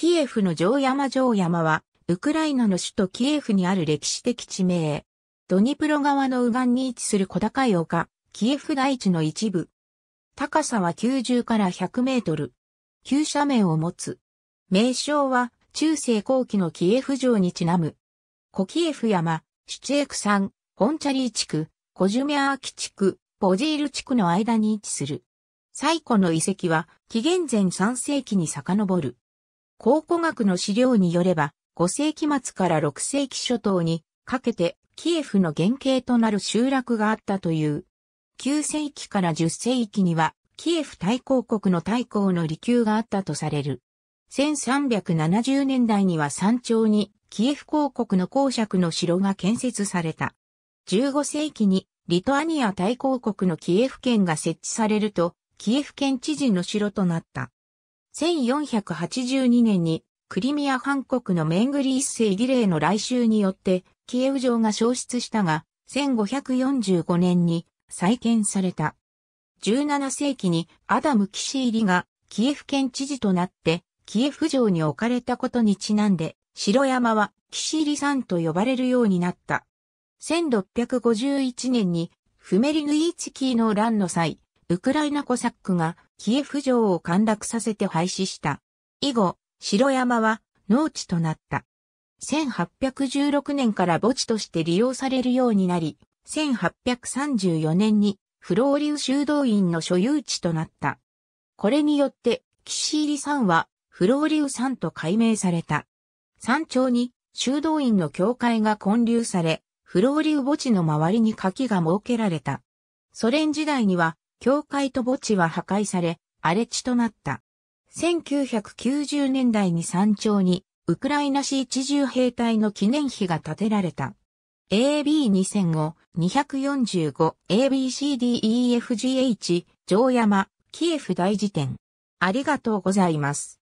キエフの城山城山は、ウクライナの首都キエフにある歴史的地名。ドニプロ川の右岸に位置する小高い丘、キエフ大地の一部。高さは90から100メートル。急斜面を持つ。名称は、中世後期のキエフ城にちなむ。古キエフ山、シチエク山、ホンチャリー地区、コジュミャーキ地区、ポジール地区の間に位置する。最古の遺跡は、紀元前3世紀に遡る。考古学の資料によれば、5世紀末から6世紀初頭にかけてキエフの原型となる集落があったという。9世紀から10世紀にはキエフ大公国の大公の離宮があったとされる。1370年代には山頂にキエフ公国の公爵の城が建設された。15世紀にリトアニア大公国のキエフ県が設置されると、キエフ県知事の城となった。1482年にクリミア半国のメングリ一世儀礼の来襲によってキエウ城が消失したが、1545年に再建された。17世紀にアダム・キシーリがキエフ県知事となって、キエフ城に置かれたことにちなんで、城山はキシーリ山と呼ばれるようになった。1651年にフメリヌイーツキーの乱の際、ウクライナコサックがキエフ城を陥落させて廃止した。以後、城山は農地となった。1816年から墓地として利用されるようになり、1834年にフローリュー修道院の所有地となった。これによって、岸入山はフローリュー山と改名された。山頂に修道院の教会が建立され、フローリュー墓地の周りに柿が設けられた。ソ連時代には教会と墓地は破壊され、荒れ地となった。1990年代に山頂に、ウクライナ市一重兵隊の記念碑が建てられた。AB2005、245、ABCDEFGH、城山、キエフ大辞典。ありがとうございます。